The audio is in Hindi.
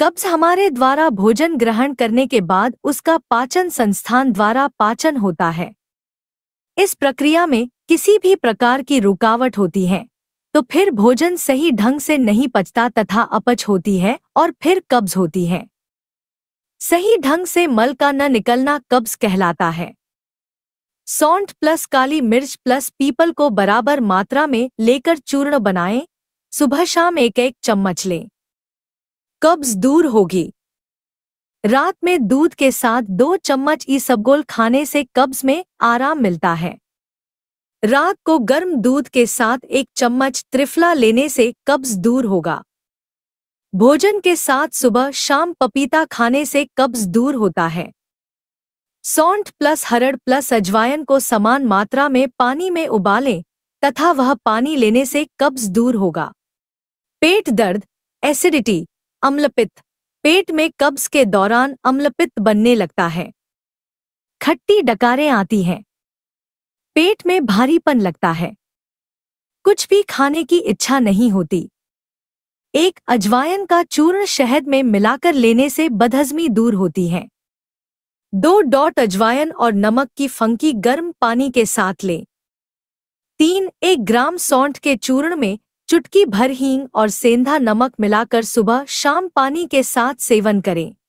कब्ज हमारे द्वारा भोजन ग्रहण करने के बाद उसका पाचन संस्थान द्वारा पाचन होता है इस प्रक्रिया में किसी भी प्रकार की रुकावट होती है तो फिर भोजन सही ढंग से नहीं पचता तथा अपच होती है और फिर कब्ज होती है सही ढंग से मल का न निकलना कब्ज कहलाता है सौंठ प्लस काली मिर्च प्लस पीपल को बराबर मात्रा में लेकर चूर्ण बनाएं, सुबह शाम एक एक चम्मच लें कब्ज दूर होगी रात में दूध के साथ दो चम्मच सबगोल खाने से कब्ज में आराम मिलता है रात को गर्म दूध के साथ एक चम्मच त्रिफला लेने से कब्ज दूर होगा भोजन के साथ सुबह शाम पपीता खाने से कब्ज दूर होता है सौंठ प्लस हरड़ प्लस अजवायन को समान मात्रा में पानी में उबालें तथा वह पानी लेने से कब्ज दूर होगा पेट दर्द एसिडिटी अम्लपित पेट में कब्ज के दौरान अम्लपित बनने लगता है खट्टी डकारें आती हैं पेट में भारीपन लगता है कुछ भी खाने की इच्छा नहीं होती एक अजवायन का चूर्ण शहद में मिलाकर लेने से बदहजमी दूर होती है दो डॉट अजवायन और नमक की फंकी गर्म पानी के साथ लें तीन एक ग्राम सौंठ के चूर्ण में चुटकी भर हींग और सेंधा नमक मिलाकर सुबह शाम पानी के साथ सेवन करें